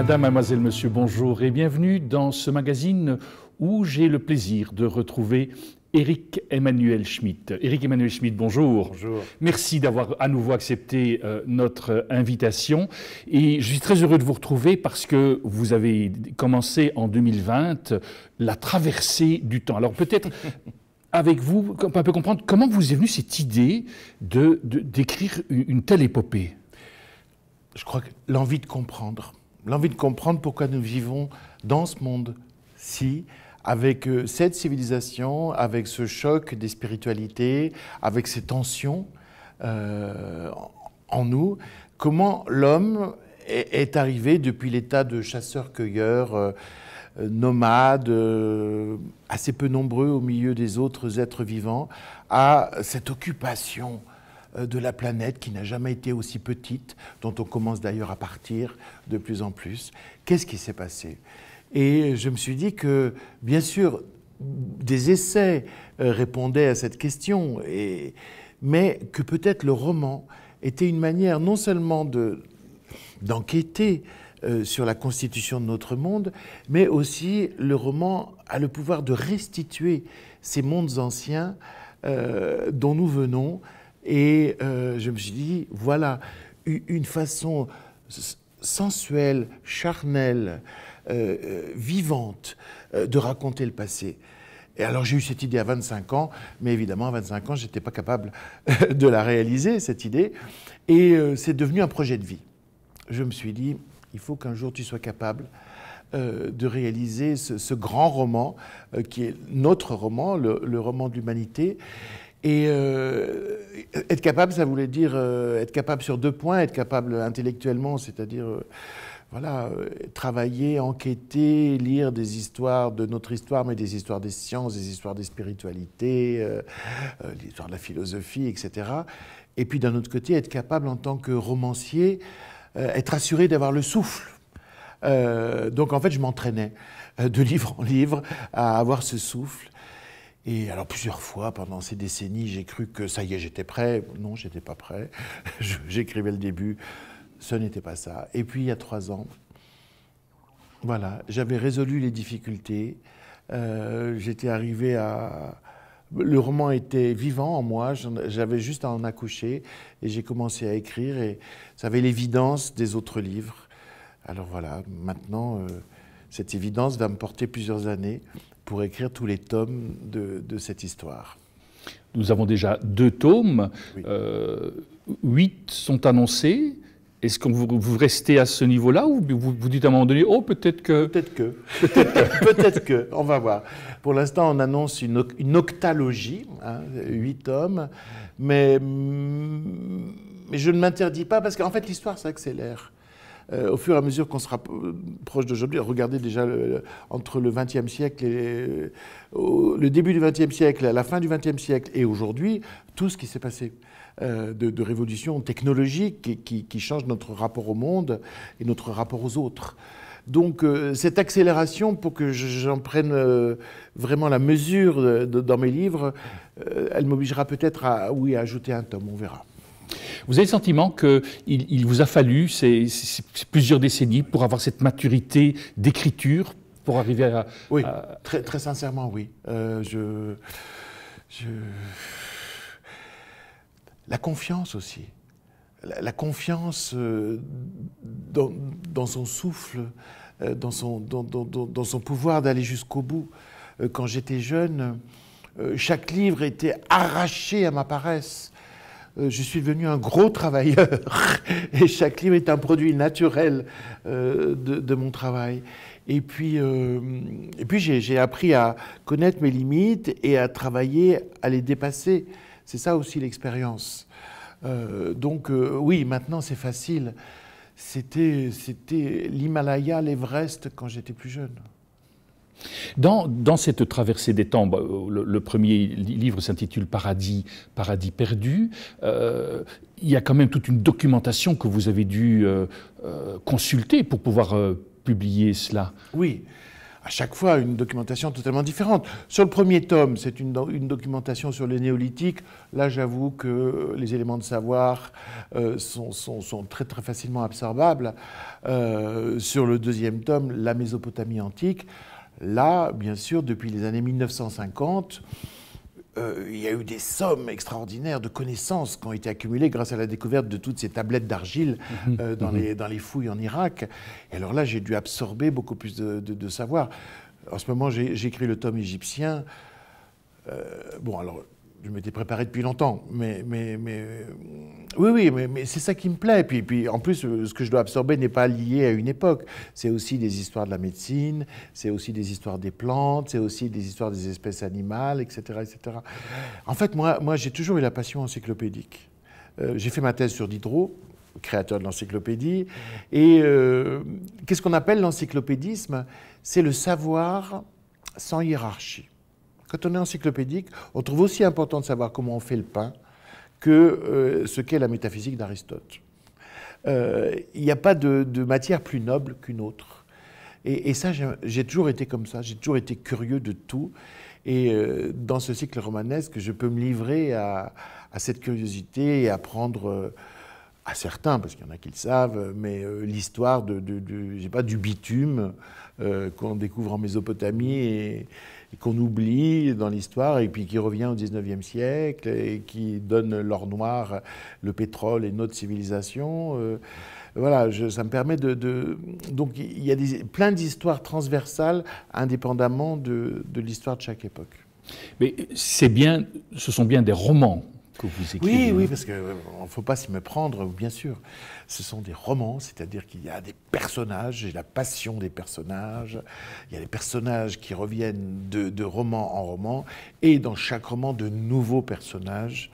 Madame, mademoiselle, monsieur, bonjour et bienvenue dans ce magazine où j'ai le plaisir de retrouver Éric Emmanuel Schmitt. Éric Emmanuel Schmitt, bonjour. Bonjour. Merci d'avoir à nouveau accepté euh, notre invitation. Et je suis très heureux de vous retrouver parce que vous avez commencé en 2020 la traversée du temps. Alors peut-être avec vous, on peut comprendre comment vous est venue cette idée d'écrire de, d'écrire une telle épopée. Je crois que l'envie de comprendre l'envie de comprendre pourquoi nous vivons dans ce monde-ci, avec euh, cette civilisation, avec ce choc des spiritualités, avec ces tensions euh, en nous, comment l'homme est, arrivé depuis l'état de chasseur-cueilleur, euh, nomade, assez peu nombreux au milieu des autres êtres vivants, à cette occupation euh, de la planète qui n'a jamais été aussi petite, dont on commence d'ailleurs à partir de plus en plus. Qu'est-ce qui s'est passé Et je me suis dit que, bien sûr, des essais euh, répondaient à cette question, mais que peut-être le roman était une manière non seulement d'enquêter, euh, sur la constitution de notre monde, mais aussi le roman a le pouvoir de restituer ces mondes anciens dont nous venons et euh, je me suis dit, voilà, une façon sensuelle, charnelle, euh, euh, vivante de raconter le passé. Et alors j'ai eu cette idée à 25 ans, mais évidemment à 25 ans, je n'étais pas capable de la réaliser, cette idée. Et c'est devenu un projet de vie. Je me suis dit, il faut qu'un jour tu sois capable de réaliser ce, grand roman qui est notre roman, le roman de l'humanité. Et euh, être capable, ça voulait dire euh, être capable sur deux points, être capable intellectuellement, c'est-à-dire euh, voilà, travailler, enquêter, lire des histoires de notre histoire, mais des histoires des sciences, des histoires des spiritualités, l'histoire de la philosophie, etc. Et puis d'un autre côté, être capable en tant que romancier, être assuré d'avoir le souffle. donc en fait, je m'entraînais de livre en livre à avoir ce souffle et alors plusieurs fois pendant ces décennies, j'ai cru que ça y est, j'étais prêt. Non, j'étais pas prêt. J'écrivais le début, ce n'était pas ça. Et puis il y a trois ans, voilà, j'avais résolu les difficultés. Euh, j'étais arrivé à, le roman était vivant en moi, j'avais juste à en accoucher et j'ai commencé à écrire et ça avait l'évidence des autres livres. Alors voilà, maintenant, euh, cette évidence va me porter plusieurs années pour écrire tous les tomes de, cette histoire Nous avons déjà deux tomes. Euh, huit sont annoncés. Est-ce que vous, restez à ce niveau-là ou vous, vous dites à un moment donné, oh, peut-être que. Peut-être que. peut-être que. On va voir. Pour l'instant, on annonce une, une octalogie, hein, huit tomes, mais, mm, mais je ne m'interdis pas parce qu'en fait, l'histoire s'accélère. Euh, au fur et à mesure qu'on sera euh, proche d'aujourd'hui, regardez déjà entre le XXe siècle et euh, le début du XXe siècle, la fin du XXe siècle et aujourd'hui, tout ce qui s'est passé. de, révolution technologique qui, change notre rapport au monde et notre rapport aux autres. Donc cette accélération, pour que j'en prenne vraiment la mesure dans mes livres, elle m'obligera peut-être à, oui, à ajouter un tome, on verra. Vous avez le sentiment qu'il vous a fallu plusieurs décennies pour avoir cette maturité d'écriture, pour arriver à... Oui, Très, sincèrement, oui. Euh, la confiance aussi. La, confiance euh, dans, son souffle, euh, dans, son pouvoir d'aller jusqu'au bout. quand j'étais jeune, chaque livre était arraché à ma paresse. Euh, je suis devenu un gros travailleur et chaque livre est un produit naturel euh, de, mon travail. Et puis, euh, puis j'ai appris à connaître mes limites et à travailler à les dépasser. C'est ça aussi l'expérience. donc oui, maintenant c'est facile. C'était l'Himalaya, l'Everest quand j'étais plus jeune. Dans, cette traversée des temps, bah, euh, le, premier livre s'intitule Paradis, Paradis perdu. Euh, il y a quand même toute une documentation que vous avez dû euh, consulter pour pouvoir publier cela. Oui. À chaque fois, une documentation totalement différente. Sur le premier tome, c'est une, documentation sur les néolithiques. Là, j'avoue que les éléments de savoir sont, sont, très très facilement absorbables. sur le deuxième tome, la Mésopotamie antique. Là, bien sûr, depuis les années 1950, euh, il y a eu des sommes extraordinaires de connaissances qui ont été accumulées grâce à la découverte de toutes ces tablettes d'argile mhm. euh, dans, mhm. les, dans, les, fouilles en Irak. Et alors là, j'ai dû absorber beaucoup plus de, savoir. En ce moment, j'écris le tome égyptien. Euh, bon, alors je m'étais préparé depuis longtemps, mais, mais, mais oui, oui, mais, mais c'est ça qui me plaît. Puis, puis en plus, euh, ce que je dois absorber n'est pas lié à une époque. C'est aussi des histoires de la médecine, c'est aussi des histoires des plantes, c'est aussi des histoires des espèces animales, etc., etc. En fait, moi, moi j'ai toujours eu la passion encyclopédique. Euh, j'ai fait ma thèse sur Diderot, créateur de l'encyclopédie. Et euh, qu'est-ce qu'on appelle l'encyclopédisme C'est le savoir sans hiérarchie. Quand on est encyclopédique, on trouve aussi important de savoir comment on fait le pain que euh, ce qu'est la métaphysique d'Aristote. Euh, il n'y a pas de, matière plus noble qu'une autre. Et, ça, j'ai toujours été comme ça, j'ai toujours été curieux de tout. Et euh, dans ce cycle romanesque, je peux me livrer à, à cette curiosité et apprendre à certains, parce qu'il y en a qui le savent, mais euh, l'histoire de, pas, du bitume euh, qu'on découvre en Mésopotamie et, qu'on oublie dans l'histoire, et puis qui revient au XIXe siècle, et qui donne l'or noir, le pétrole et notre civilisation. Euh, voilà, ça me permet de, Donc il y a des, plein d'histoires transversales, indépendamment de l'histoire de chaque époque. Mais c'est bien, ce sont bien des romans oui, hein. oui, parce qu'il ne euh, faut pas s'y méprendre, bien sûr. Ce sont des romans, c'est-à-dire qu'il y a des personnages, et la passion des personnages. Il y a des personnages qui reviennent de roman en roman, et dans chaque roman, de nouveaux personnages.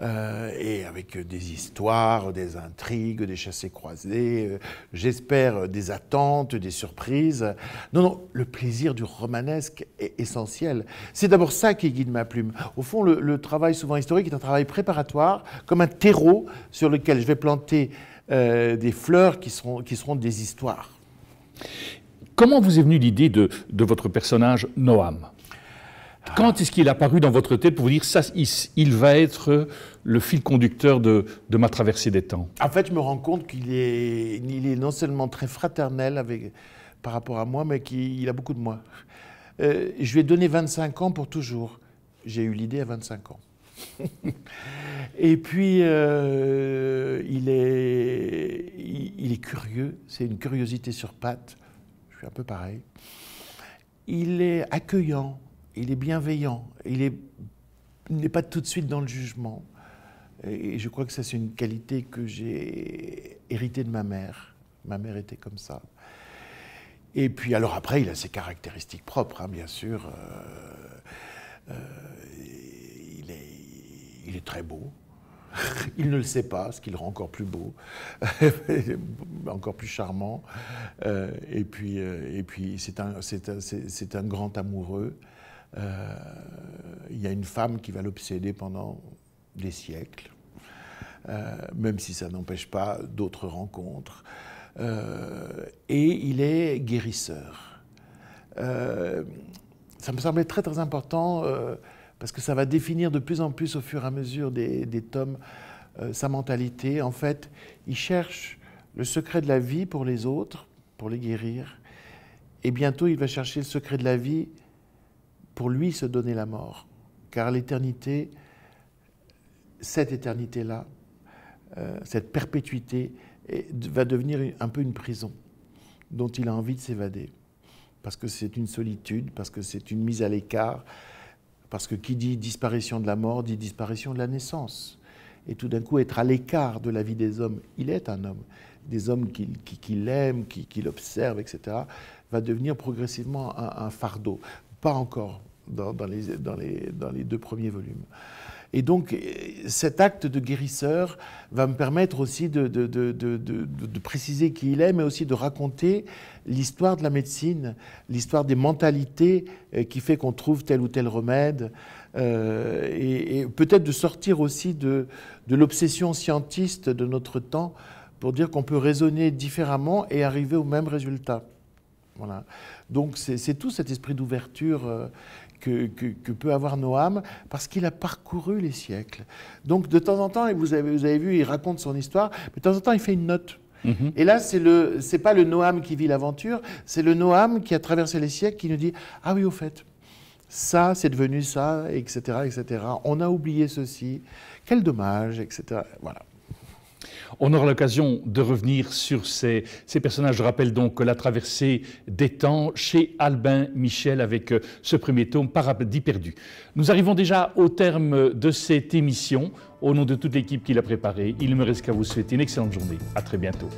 Euh, et avec des histoires, des intrigues, des chassés croisés, euh, j'espère des attentes, des surprises. Non, non, le plaisir du romanesque est essentiel. C'est d'abord ça qui guide ma plume. Au fond, le, travail souvent historique est un travail préparatoire, comme un terreau sur lequel je vais planter euh, des fleurs qui seront, des histoires. Comment vous est venue l'idée de votre personnage Noam quand est-ce qu'il est apparu dans votre tête pour vous dire ça, il, va être le fil conducteur de, ma traversée des temps En fait, je me rends compte qu'il est, non seulement très fraternel par rapport à moi, mais qu'il a beaucoup de moi. Euh, je lui ai donné 25 ans pour toujours. J'ai eu l'idée à 25 ans. Et puis, euh, il, est, il est curieux, c'est une curiosité sur pattes, je suis un peu pareil. Il est accueillant, il est bienveillant, il n'est pas tout de suite dans le jugement. Et je crois que ça, c'est une qualité que j'ai héritée de ma mère. Ma mère était comme ça. Et puis, alors après, il a ses caractéristiques propres, hein, bien sûr. Euh, euh, il, est, très beau. il ne le sait pas, ce qui le rend encore plus beau, encore plus charmant. Euh, et puis, et puis c'est un, grand amoureux. Euh, il y a une femme qui va l'obséder pendant des siècles, euh, même si ça n'empêche pas d'autres rencontres. Euh, et il est guérisseur. ça me semblait très très important parce que ça va définir de plus en plus au fur et à mesure des, tomes sa mentalité. En fait, il cherche le secret de la vie pour les autres, pour les guérir, et bientôt il va chercher le secret de la vie pour lui se donner la mort. Car l'éternité, cette éternité-là, euh, cette perpétuité, va devenir un peu une prison dont il a envie de s'évader. Parce que c'est une solitude, parce que c'est une mise à l'écart, parce que qui dit disparition de la mort dit disparition de la naissance. Et tout d'un coup, être à l'écart de la vie des hommes, il est un homme, des hommes qui, qui aime, qui l'observent, etc., va devenir progressivement un fardeau pas encore dans, les, deux premiers volumes. Et donc, cet acte de guérisseur va me permettre aussi de, préciser qui il est, mais aussi de raconter l'histoire de la médecine, l'histoire des mentalités euh, qui fait qu'on trouve tel ou tel remède, euh, et, et peut-être de sortir aussi de, l'obsession scientiste de notre temps pour dire qu'on peut raisonner différemment et arriver au même résultat. Voilà. Donc c'est tout cet esprit d'ouverture euh, que, peut avoir Noam, parce qu'il a parcouru les siècles. Donc de temps en temps, et vous avez, vous avez vu, il raconte son histoire, mais de temps en temps, il fait une note. Mm-hmm. Et là, c'est le, pas le Noam qui vit l'aventure, c'est le Noam qui a traversé les siècles qui nous dit ah oui au fait, ça c'est devenu ça, etc., etc. On a oublié ceci, quel dommage, etc. Voilà. On aura l'occasion de revenir sur ces, personnages. Je rappelle donc la traversée des temps chez Albin Michel avec euh, ce premier tome Paradis perdu. Nous arrivons déjà au terme de cette émission. Au nom de toute l'équipe qui l'a préparée, il ne me reste qu'à vous souhaiter une excellente journée. À très bientôt.